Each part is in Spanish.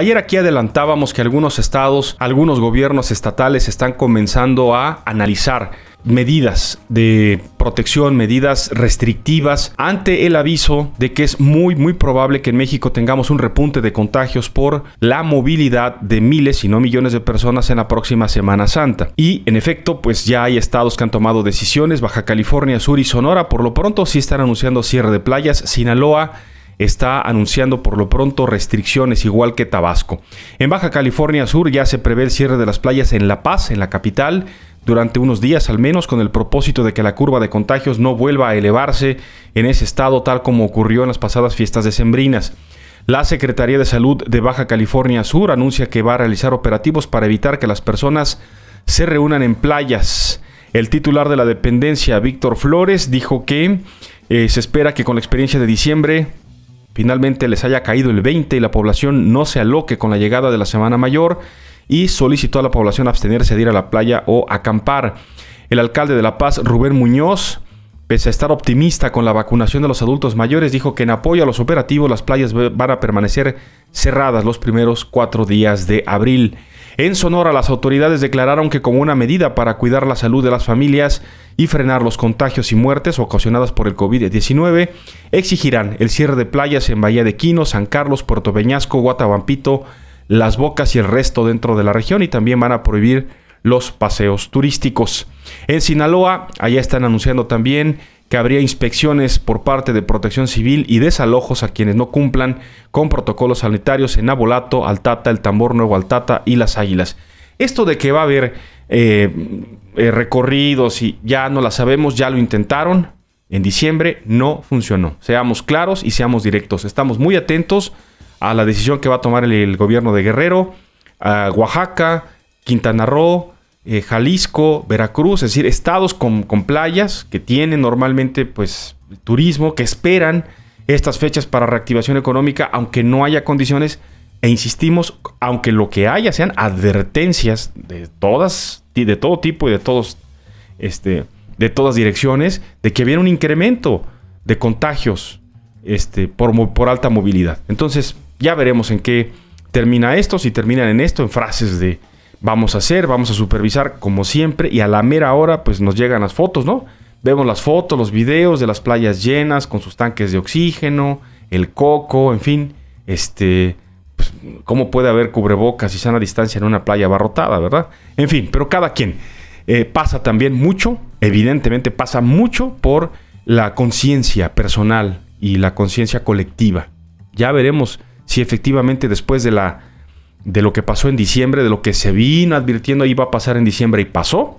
Ayer aquí adelantábamos que algunos estados, algunos gobiernos estatales están comenzando a analizar medidas de protección, medidas restrictivas ante el aviso de que es muy muy probable que en México tengamos un repunte de contagios por la movilidad de miles y no millones de personas en la próxima Semana Santa. Y en efecto, pues ya hay estados que han tomado decisiones, Baja California Sur y Sonora por lo pronto sí están anunciando cierre de playas, Sinaloa está anunciando por lo pronto restricciones igual que Tabasco. En Baja California Sur ya se prevé el cierre de las playas en La Paz, en la capital, durante unos días al menos con el propósito de que la curva de contagios no vuelva a elevarse en ese estado tal como ocurrió en las pasadas fiestas decembrinas. La Secretaría de Salud de Baja California Sur anuncia que va a realizar operativos para evitar que las personas se reúnan en playas. El titular de la dependencia, Víctor Flores, dijo que eh, se espera que con la experiencia de diciembre finalmente les haya caído el 20 y la población no se aloque con la llegada de la Semana Mayor y solicitó a la población abstenerse de ir a la playa o acampar. El alcalde de La Paz, Rubén Muñoz, Pese a estar optimista con la vacunación de los adultos mayores, dijo que en apoyo a los operativos las playas van a permanecer cerradas los primeros cuatro días de abril. En Sonora, las autoridades declararon que como una medida para cuidar la salud de las familias y frenar los contagios y muertes ocasionadas por el COVID-19, exigirán el cierre de playas en Bahía de Quino, San Carlos, Puerto Peñasco, Guatabampito, Las Bocas y el resto dentro de la región y también van a prohibir los paseos turísticos. En Sinaloa, allá están anunciando también que habría inspecciones por parte de Protección Civil y desalojos a quienes no cumplan con protocolos sanitarios en Abolato, Altata, El Tambor Nuevo Altata y Las Águilas. Esto de que va a haber eh, eh, recorridos y ya no la sabemos, ya lo intentaron en diciembre, no funcionó. Seamos claros y seamos directos. Estamos muy atentos a la decisión que va a tomar el, gobierno de Guerrero, a Oaxaca, Quintana Roo, eh, Jalisco, Veracruz, es decir, estados con, playas que tienen normalmente pues turismo, que esperan estas fechas para reactivación económica, aunque no haya condiciones, e insistimos, aunque lo que haya sean advertencias de todas, de todo tipo y de todos, este, de todas direcciones, de que viene un incremento de contagios este, por, por alta movilidad. Entonces, ya veremos en qué termina esto, si terminan en esto, en frases de, vamos a hacer, vamos a supervisar como siempre y a la mera hora pues nos llegan las fotos, ¿no? Vemos las fotos, los videos de las playas llenas con sus tanques de oxígeno, el coco, en fin, este, pues, ¿cómo puede haber cubrebocas y sana distancia en una playa abarrotada, verdad? En fin, pero cada quien eh, pasa también mucho, evidentemente pasa mucho por la conciencia personal y la conciencia colectiva. Ya veremos si efectivamente después de la de lo que pasó en diciembre, de lo que se vino advirtiendo iba a pasar en diciembre y pasó,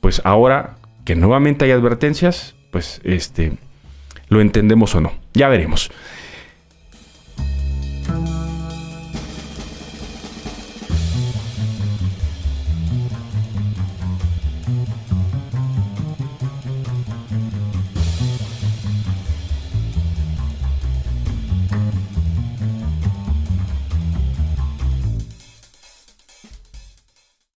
pues ahora que nuevamente hay advertencias, pues este lo entendemos o no. Ya veremos.